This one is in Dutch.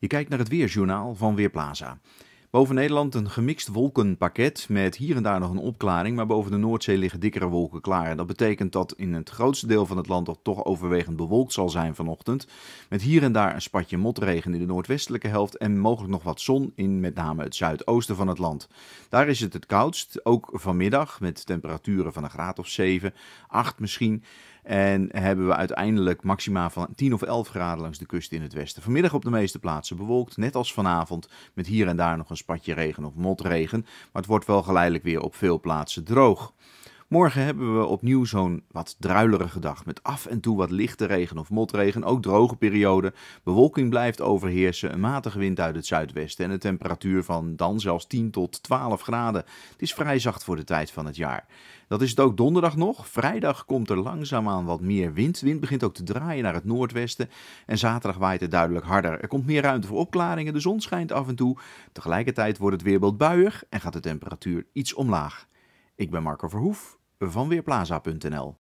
Je kijkt naar het weerjournaal van Weerplaza. Boven Nederland een gemixt wolkenpakket met hier en daar nog een opklaring, maar boven de Noordzee liggen dikkere wolken klaar. dat betekent dat in het grootste deel van het land dat toch overwegend bewolkt zal zijn vanochtend, met hier en daar een spatje motregen in de noordwestelijke helft en mogelijk nog wat zon in met name het zuidoosten van het land. Daar is het het koudst, ook vanmiddag met temperaturen van een graad of 7, 8 misschien. En hebben we uiteindelijk maxima van 10 of 11 graden langs de kust in het westen. Vanmiddag op de meeste plaatsen bewolkt, net als vanavond, met hier en daar nog een spatje regen of motregen. Maar het wordt wel geleidelijk weer op veel plaatsen droog. Morgen hebben we opnieuw zo'n wat druilerige dag. Met af en toe wat lichte regen of motregen, ook droge perioden. Bewolking blijft overheersen, een matige wind uit het zuidwesten en een temperatuur van dan zelfs 10 tot 12 graden. Het is vrij zacht voor de tijd van het jaar. Dat is het ook donderdag nog. Vrijdag komt er langzaamaan wat meer wind. Wind begint ook te draaien naar het noordwesten. En zaterdag waait het duidelijk harder. Er komt meer ruimte voor opklaringen. De zon schijnt af en toe. Tegelijkertijd wordt het weerbeeld buiig en gaat de temperatuur iets omlaag. Ik ben Marco Verhoef van Weerplaza.nl.